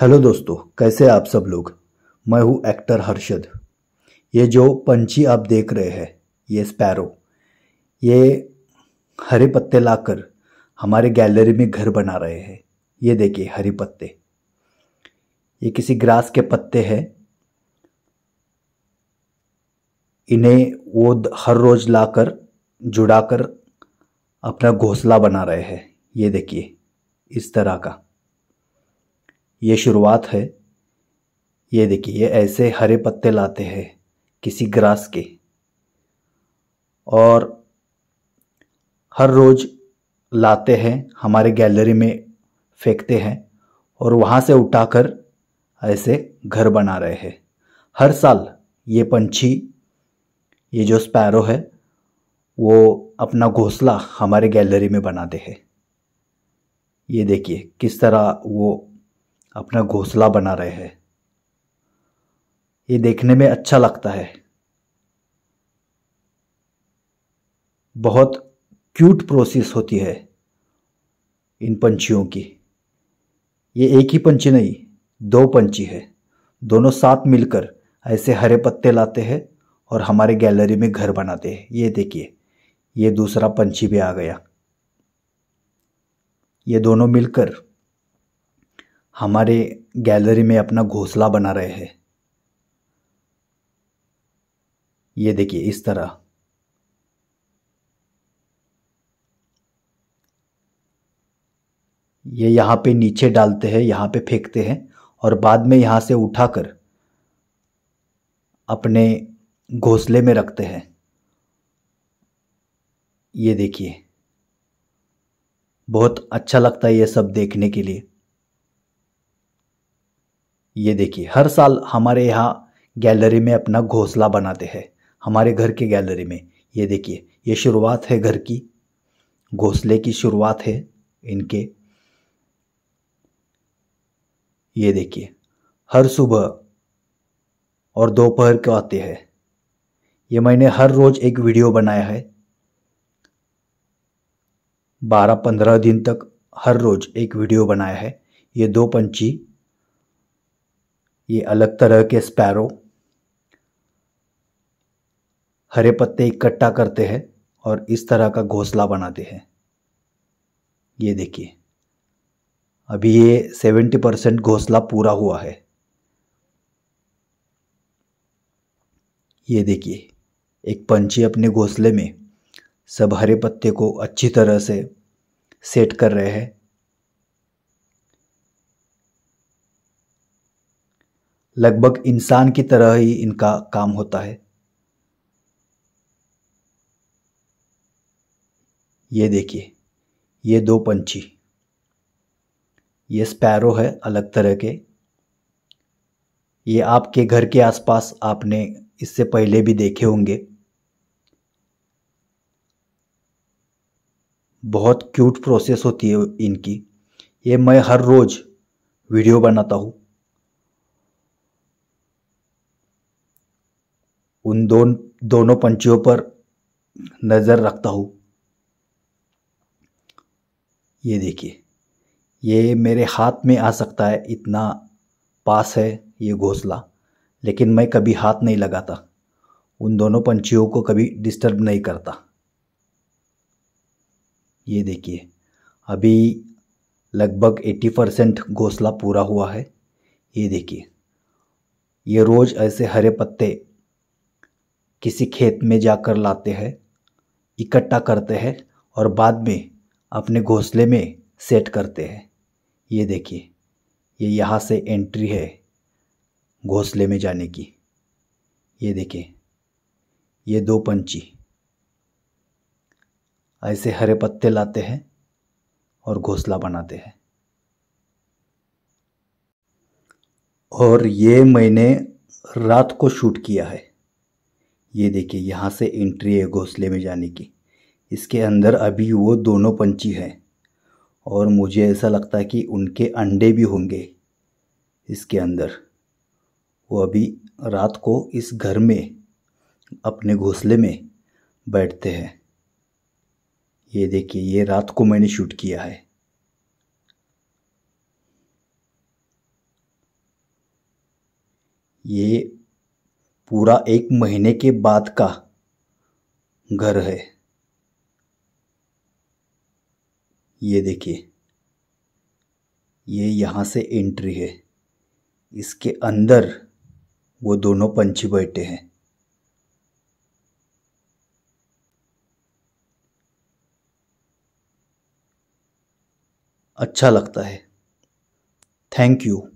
hello दोस्तों कैसे आप सब लोग मैं हूँ एक्टर हर्षद ये जो पंछी आप देख रहे हैं ये स्पैरो ये हरे पत्ते लाकर हमारे गैलरी में घर बना रहे हैं ये देखिए हरे पत्ते ये किसी ग्रास के पत्ते हैं इन्हें वो हर रोज़ लाकर जुड़ाकर अपना घोंसला बना रहे हैं ये देखिए इस तरह का ये शुरुआत है ये देखिए ये ऐसे हरे पत्ते लाते हैं किसी ग्रास के और हर रोज़ लाते हैं हमारे गैलरी में फेंकते हैं और वहाँ से उठाकर ऐसे घर बना रहे हैं हर साल ये पंछी ये जो स्पैरो है वो अपना घोंसला हमारे गैलरी में बनाते हैं ये देखिए किस तरह वो अपना घोंसला बना रहे हैं ये देखने में अच्छा लगता है बहुत क्यूट प्रोसेस होती है इन पंछियों की ये एक ही पंछी नहीं दो पंछी है दोनों साथ मिलकर ऐसे हरे पत्ते लाते हैं और हमारे गैलरी में घर बनाते हैं ये देखिए ये दूसरा पंछी भी आ गया ये दोनों मिलकर हमारे गैलरी में अपना घोंसला बना रहे हैं ये देखिए इस तरह ये यहाँ पे नीचे डालते हैं यहाँ पे फेंकते हैं और बाद में यहाँ से उठाकर अपने घोंसले में रखते हैं ये देखिए बहुत अच्छा लगता है ये सब देखने के लिए ये देखिए हर साल हमारे यहाँ गैलरी में अपना घोंसला बनाते हैं हमारे घर के गैलरी में ये देखिए ये शुरुआत है घर की घोंसले की शुरुआत है इनके ये देखिए हर सुबह और दोपहर को आते हैं ये मैंने हर रोज़ एक वीडियो बनाया है बारह पंद्रह दिन तक हर रोज़ एक वीडियो बनाया है ये दो पंछी ये अलग तरह के स्पैरो हरे पत्ते इकट्ठा करते हैं और इस तरह का घोंसला बनाते हैं ये देखिए अभी ये सेवेंटी परसेंट घोंसला पूरा हुआ है ये देखिए एक पंछी अपने घोंसले में सब हरे पत्ते को अच्छी तरह से सेट कर रहे हैं लगभग इंसान की तरह ही इनका काम होता है ये देखिए ये दो पंछी ये स्पैरो है अलग तरह के ये आपके घर के आसपास आपने इससे पहले भी देखे होंगे बहुत क्यूट प्रोसेस होती है इनकी ये मैं हर रोज़ वीडियो बनाता हूँ उन दोन दोनों पंछियों पर नज़र रखता हूँ ये देखिए ये मेरे हाथ में आ सकता है इतना पास है ये घोंसला लेकिन मैं कभी हाथ नहीं लगाता उन दोनों पंछियों को कभी डिस्टर्ब नहीं करता ये देखिए अभी लगभग 80 परसेंट घोंसला पूरा हुआ है ये देखिए ये रोज़ ऐसे हरे पत्ते किसी खेत में जाकर लाते हैं इकट्ठा करते हैं और बाद में अपने घोंसले में सेट करते हैं ये देखिए ये यहाँ से एंट्री है घोंसले में जाने की ये देखिए ये दो पंछी ऐसे हरे पत्ते लाते हैं और घोंसला बनाते हैं और ये मैंने रात को शूट किया है ये देखिए यहाँ से एंट्री है घोंसले में जाने की इसके अंदर अभी वो दोनों पंछी हैं और मुझे ऐसा लगता है कि उनके अंडे भी होंगे इसके अंदर वो अभी रात को इस घर में अपने घोंसले में बैठते हैं ये देखिए ये रात को मैंने शूट किया है ये पूरा एक महीने के बाद का घर है ये देखिए ये यहाँ से एंट्री है इसके अंदर वो दोनों पंछी बैठे हैं अच्छा लगता है थैंक यू